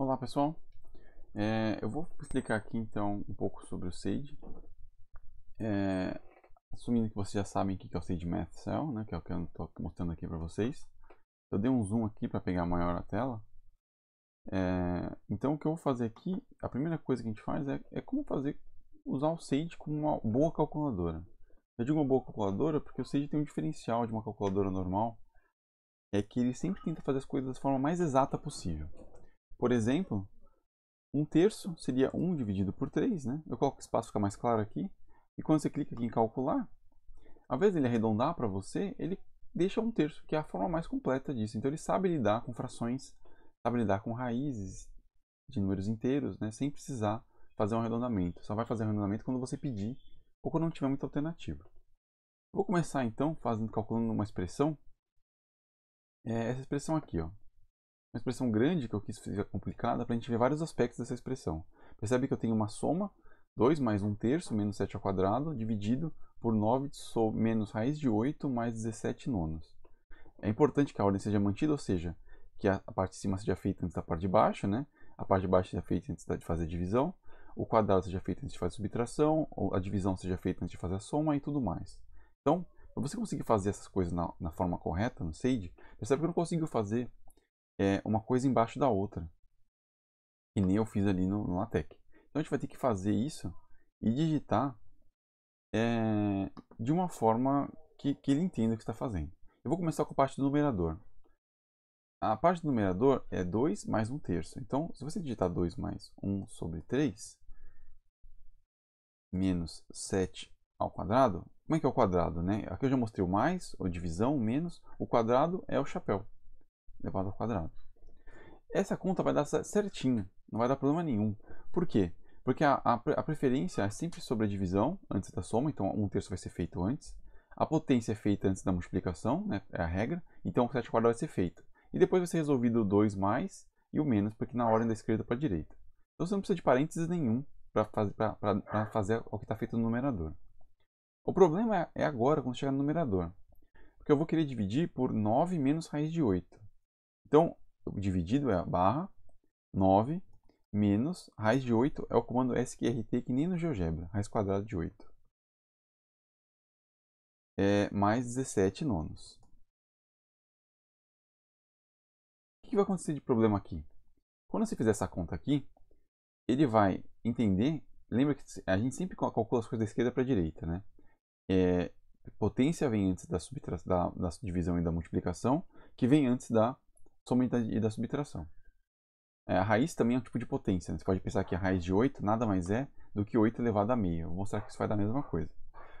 Olá pessoal, é, eu vou explicar aqui então um pouco sobre o SAGE. É, assumindo que vocês já sabem o que é o SAGE Math Cell, né, que é o que eu estou mostrando aqui para vocês. Eu dei um zoom aqui para pegar maior a tela. É, então o que eu vou fazer aqui, a primeira coisa que a gente faz é, é, como fazer usar o SAGE como uma boa calculadora. Eu digo uma boa calculadora porque o SAGE tem um diferencial de uma calculadora normal, é que ele sempre tenta fazer as coisas da forma mais exata possível. Por exemplo, 1 um terço seria 1 dividido por 3, né? Eu coloco o espaço fica mais claro aqui. E quando você clica aqui em calcular, ao invés dele arredondar para você, ele deixa 1 terço, que é a forma mais completa disso. Então ele sabe lidar com frações, sabe lidar com raízes de números inteiros, né? Sem precisar fazer um arredondamento. Só vai fazer arredondamento quando você pedir ou quando não tiver muita alternativa. Vou começar então fazendo calculando uma expressão. É essa expressão aqui, ó, uma expressão grande que eu quis fazer complicada para a gente ver vários aspectos dessa expressão. Percebe que eu tenho uma soma, 2 mais 1 terço menos 7 ao quadrado, dividido por 9 menos raiz de 8 mais 17 nonos. É importante que a ordem seja mantida, ou seja, que a parte de cima seja feita antes da parte de baixo, né? a parte de baixo seja feita antes de fazer a divisão, o quadrado seja feito antes de fazer a subtração, a divisão seja feita antes de fazer a soma e tudo mais. Então, para você conseguir fazer essas coisas na, na forma correta, no SAID, percebe que eu não consigo fazer é, uma coisa embaixo da outra. Que nem eu fiz ali no, no LaTeX. Então a gente vai ter que fazer isso e digitar é, de uma forma que, que ele entenda o que está fazendo. Eu vou começar com a parte do numerador. A parte do numerador é 2 mais 1 um terço. Então, se você digitar 2 mais 1 sobre 3, menos 7 ao quadrado, como é que é o quadrado, né? Aqui eu já mostrei o mais, a divisão, o menos, o quadrado é o chapéu elevado ao quadrado. Essa conta vai dar certinho, não vai dar problema nenhum. Por quê? Porque a, a, a preferência é sempre sobre a divisão, antes da soma, então um terço vai ser feito antes. A potência é feita antes da multiplicação, né, é a regra, então o 7 quadrado vai ser feito. E depois vai ser resolvido o 2 mais e o menos, porque na ordem da esquerda para a direita. Então você não precisa de parênteses nenhum para fazer o que está feito no numerador. O problema é, é agora, quando chegar no numerador. Porque eu vou querer dividir por 9 menos raiz de 8. Então, dividido é a barra 9 menos raiz de 8 é o comando sqrt que nem no GeoGebra, raiz quadrada de 8. É mais 17 nonos. O que vai acontecer de problema aqui? Quando você fizer essa conta aqui, ele vai entender, lembra que a gente sempre calcula as coisas da esquerda para a direita, né? É, potência vem antes da, da, da divisão e da multiplicação, que vem antes da soma e da subtração. É, a raiz também é um tipo de potência. Né? Você pode pensar que a raiz de 8 nada mais é do que 8 elevado a meio. Vou mostrar que isso vai dar a mesma coisa.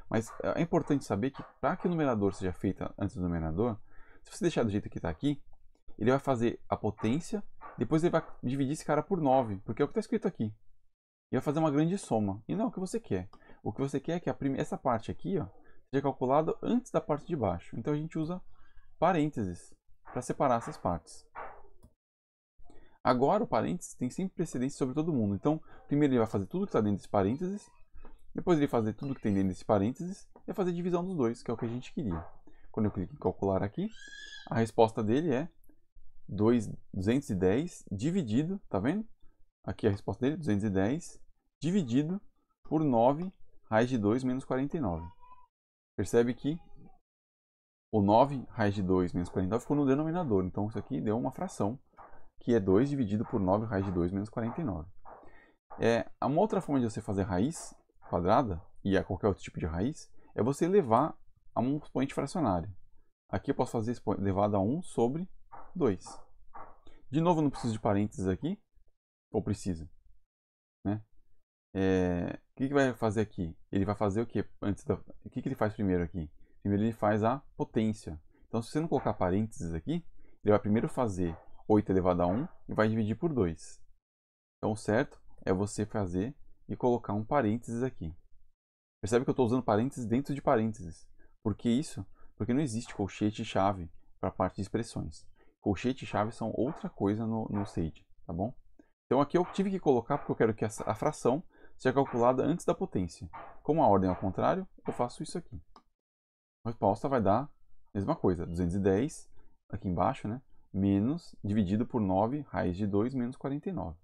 Mas é, é importante saber que para que o numerador seja feito antes do numerador, se você deixar do jeito que está aqui, ele vai fazer a potência, depois ele vai dividir esse cara por 9, porque é o que está escrito aqui. E vai fazer uma grande soma. E não é o que você quer. O que você quer é que primeira, essa parte aqui ó, seja calculada antes da parte de baixo. Então a gente usa parênteses para separar essas partes. Agora o parênteses tem sempre precedência sobre todo mundo. Então, primeiro ele vai fazer tudo que está dentro desse parênteses, depois ele vai fazer tudo que tem dentro desse parênteses e fazer divisão dos dois, que é o que a gente queria. Quando eu clico em calcular aqui, a resposta dele é 210 dividido, tá vendo? Aqui a resposta dele, 210 dividido por 9 raiz de 2 menos 49. Percebe que o 9 raiz de 2 menos 49 ficou no denominador. Então isso aqui deu uma fração, que é 2 dividido por 9 raiz de 2 menos 49. É, uma outra forma de você fazer raiz quadrada, e a qualquer outro tipo de raiz, é você levar a um expoente fracionário. Aqui eu posso fazer elevado a 1 sobre 2. De novo, eu não preciso de parênteses aqui. Ou precisa? Né? É, o que, que vai fazer aqui? Ele vai fazer o quê antes da... O que, que ele faz primeiro aqui? primeiro ele faz a potência. Então, se você não colocar parênteses aqui, ele vai primeiro fazer 8 elevado a 1 e vai dividir por 2. Então, o certo é você fazer e colocar um parênteses aqui. Percebe que eu estou usando parênteses dentro de parênteses. Por que isso? Porque não existe colchete e chave para a parte de expressões. Colchete e chave são outra coisa no, no Sage, tá bom? Então aqui eu tive que colocar porque eu quero que a fração seja calculada antes da potência. Como a ordem é ao contrário, eu faço isso aqui. A resposta vai dar a mesma coisa, 210 aqui embaixo, né? Menos, dividido por 9, raiz de 2, menos 49.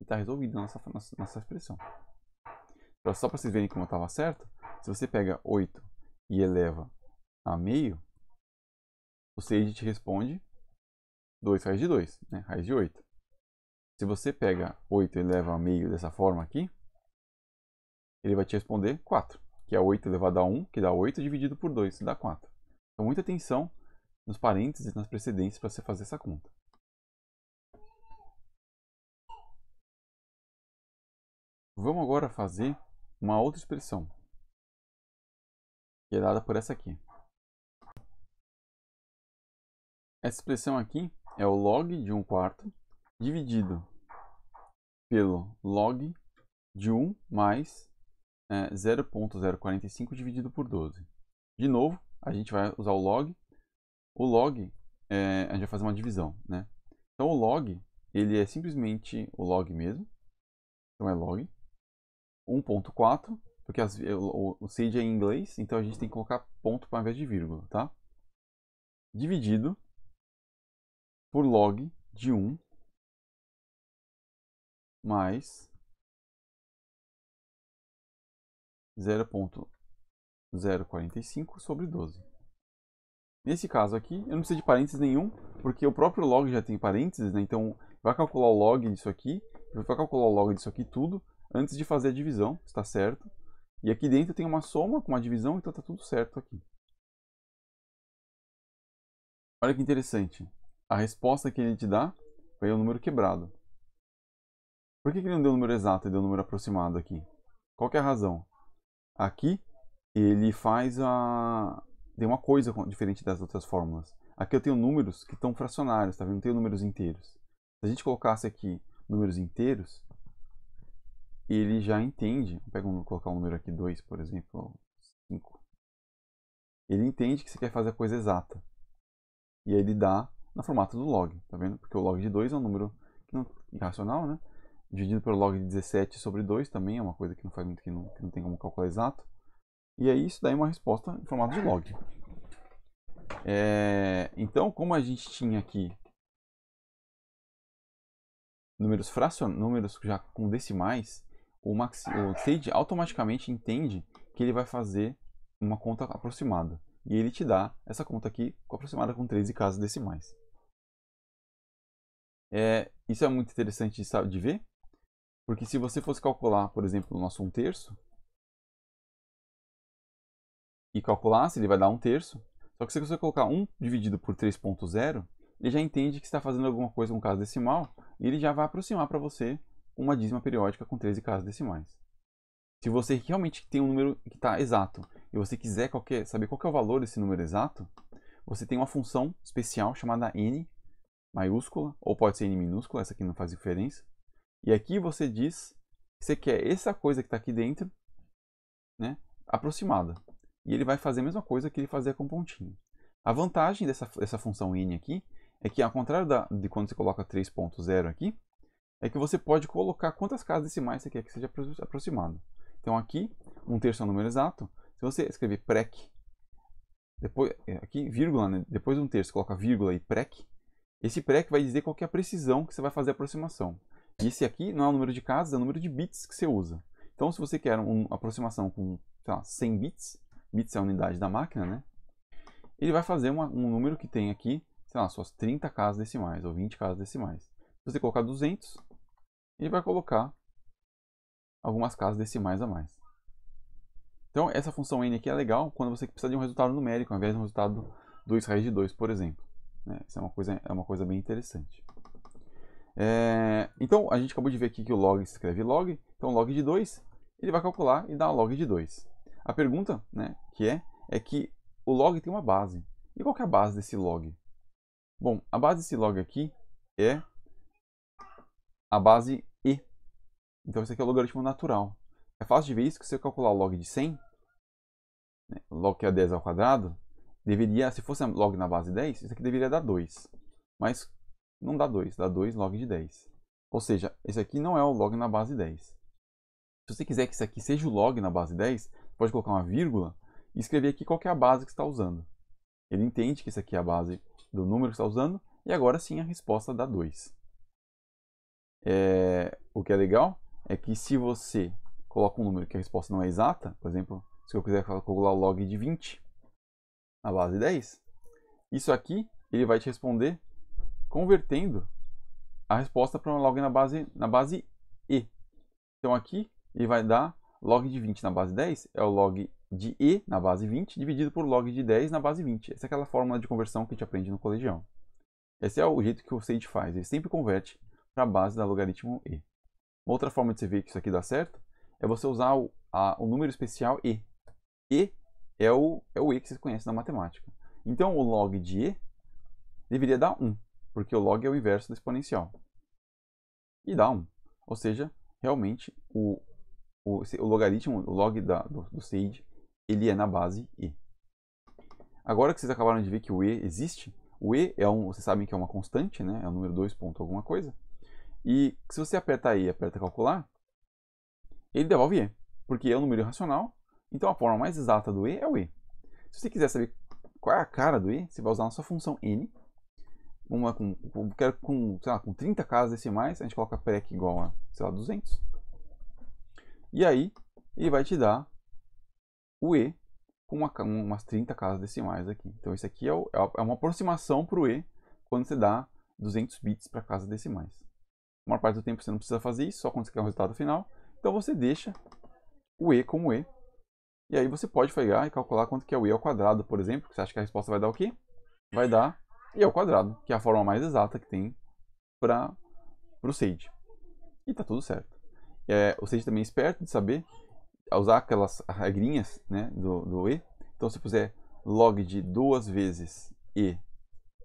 E está resolvido nossa, nossa, nossa expressão. Então, só para vocês verem como estava certo, se você pega 8 e eleva a meio, o Sage te responde 2 raiz de 2, né? raiz de 8. Se você pega 8 e eleva a meio dessa forma aqui, ele vai te responder 4 que é 8 elevado a 1, que dá 8, dividido por 2, que dá 4. Então, muita atenção nos parênteses e nas precedências para você fazer essa conta. Vamos agora fazer uma outra expressão, que é dada por essa aqui. Essa expressão aqui é o log de 1 quarto dividido pelo log de 1 mais é, 0.045 dividido por 12. De novo, a gente vai usar o log. O log, é, a gente vai fazer uma divisão, né? Então, o log, ele é simplesmente o log mesmo. Então, é log. 1.4, porque as, o, o seed é em inglês, então a gente tem que colocar ponto ao invés de vírgula, tá? Dividido por log de 1 mais 0.045 sobre 12. Nesse caso aqui, eu não preciso de parênteses nenhum, porque o próprio log já tem parênteses, né? Então, vai calcular o log disso aqui, vai calcular o log disso aqui tudo, antes de fazer a divisão, está certo. E aqui dentro tem uma soma com uma divisão, então está tudo certo aqui. Olha que interessante. A resposta que ele te dá foi o um número quebrado. Por que, que ele não deu o um número exato e deu o um número aproximado aqui? Qual é a razão? Aqui ele faz a tem uma coisa diferente das outras fórmulas. Aqui eu tenho números que estão fracionários, tá vendo? Não tenho números inteiros. Se a gente colocasse aqui números inteiros, ele já entende. Pega um, colocar um número aqui 2, por exemplo, 5. Ele entende que você quer fazer a coisa exata. E aí ele dá no formato do log, tá vendo? Porque o log de 2 é um número irracional, né? dividido pelo log de 17 sobre 2 também, é uma coisa que não faz muito que não, que não tem como calcular exato. E aí isso daí é uma resposta em formato de log. É, então, como a gente tinha aqui números fracion, números já com decimais, o, Max, o Sage automaticamente entende que ele vai fazer uma conta aproximada. E ele te dá essa conta aqui aproximada com 13 casas decimais. É, isso é muito interessante de, de ver, porque se você fosse calcular, por exemplo, o nosso 1 terço, e calculasse, ele vai dar 1 terço. Só que se você colocar 1 dividido por 3.0, ele já entende que está fazendo alguma coisa com caso decimal, e ele já vai aproximar para você uma dízima periódica com 13 casas decimais. Se você realmente tem um número que está exato, e você quiser qualquer, saber qual é o valor desse número exato, você tem uma função especial chamada n maiúscula, ou pode ser n minúscula, essa aqui não faz diferença, e aqui você diz que você quer essa coisa que está aqui dentro, né, aproximada. E ele vai fazer a mesma coisa que ele fazia com pontinho. A vantagem dessa, dessa função n aqui é que, ao contrário da, de quando você coloca 3.0 aqui, é que você pode colocar quantas casas decimais você quer que seja aproximado. Então aqui, um terço é o um número exato. Se você escrever prec, depois, é, aqui vírgula, né? depois de um terço coloca vírgula e prec, esse prec vai dizer qual é a precisão que você vai fazer a aproximação esse aqui não é o número de casas, é o número de bits que você usa. Então, se você quer uma aproximação com, sei lá, 100 bits, bits é a unidade da máquina, né? Ele vai fazer uma, um número que tem aqui, sei lá, suas 30 casas decimais ou 20 casas decimais. Se você colocar 200, ele vai colocar algumas casas decimais a mais. Então, essa função n aqui é legal quando você precisa de um resultado numérico, ao invés de um resultado 2 raiz de 2, por exemplo. Né? Isso é uma coisa, é uma coisa bem interessante. É, então, a gente acabou de ver aqui que o log escreve log. Então, log de 2, ele vai calcular e dá log de 2. A pergunta né, que é, é que o log tem uma base. E qual é a base desse log? Bom, a base desse log aqui é a base E. Então, isso aqui é o logaritmo natural. É fácil de ver isso, que se eu calcular o log de 100, né, log que é 10 ao quadrado, deveria, se fosse log na base 10, isso aqui deveria dar 2. Mas não dá 2, dá 2 log de 10. Ou seja, esse aqui não é o log na base 10. Se você quiser que isso aqui seja o log na base 10, pode colocar uma vírgula e escrever aqui qual é a base que você está usando. Ele entende que isso aqui é a base do número que você está usando, e agora sim a resposta dá 2. É, o que é legal é que se você coloca um número que a resposta não é exata, por exemplo, se eu quiser calcular o log de 20 na base 10, isso aqui ele vai te responder convertendo a resposta para um log na base, na base E. Então aqui ele vai dar log de 20 na base 10 é o log de E na base 20 dividido por log de 10 na base 20. Essa é aquela fórmula de conversão que a gente aprende no colegião Esse é o jeito que o Sage faz, ele sempre converte para a base da logaritmo E. Uma outra forma de você ver que isso aqui dá certo é você usar o, a, o número especial E. E é o, é o E que vocês conhecem na matemática. Então o log de E deveria dar 1 porque o log é o inverso da exponencial. E dá 1. Ou seja, realmente, o, o, o logaritmo, o log da, do, do Sage, ele é na base E. Agora que vocês acabaram de ver que o E existe, o E é um, vocês sabem que é uma constante, né? É o um número 2 ponto alguma coisa. E se você aperta E e aperta calcular, ele devolve E, porque E é um número irracional, então a forma mais exata do E é o E. Se você quiser saber qual é a cara do E, você vai usar a sua função N, uma com, com, quero com, sei lá, com 30 casas decimais, a gente coloca prec igual a, sei lá, 200. E aí, ele vai te dar o E com uma, umas 30 casas decimais aqui. Então, isso aqui é, o, é, é uma aproximação para o E quando você dá 200 bits para casa decimais. A maior parte do tempo você não precisa fazer isso, só quando você quer o um resultado final. Então, você deixa o E como E. E aí, você pode pegar e calcular quanto que é o E ao quadrado, por exemplo. Você acha que a resposta vai dar o quê? Vai dar e ao é quadrado, que é a forma mais exata que tem para o SAGE. E está tudo certo. É, o SAGE também é esperto de saber usar aquelas regrinhas né, do, do E. Então, se puser log de duas vezes E,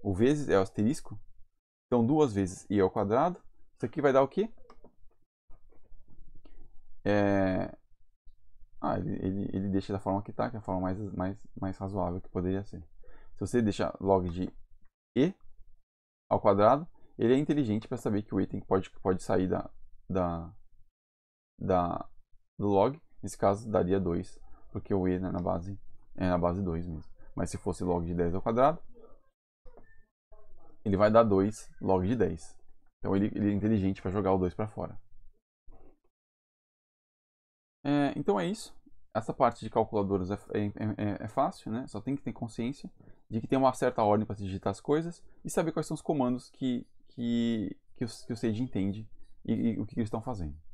o vezes é o asterisco, então duas vezes E ao é quadrado, isso aqui vai dar o quê? É... Ah, ele, ele, ele, deixa da forma que está, que é a forma mais, mais, mais razoável que poderia ser. Se você deixar log de e ao quadrado, ele é inteligente para saber que o item pode, pode sair da, da, da, do log. Nesse caso, daria 2, porque o e né, na base é na base 2 mesmo. Mas se fosse log de 10 ao quadrado, ele vai dar 2 log de 10. Então ele, ele é inteligente para jogar o 2 para fora. É, então é isso. Essa parte de calculadoras é, é, é, é fácil, né? Só tem que ter consciência de que tem uma certa ordem para se digitar as coisas e saber quais são os comandos que, que, que, o, que o Sage entende e, e o que eles estão fazendo.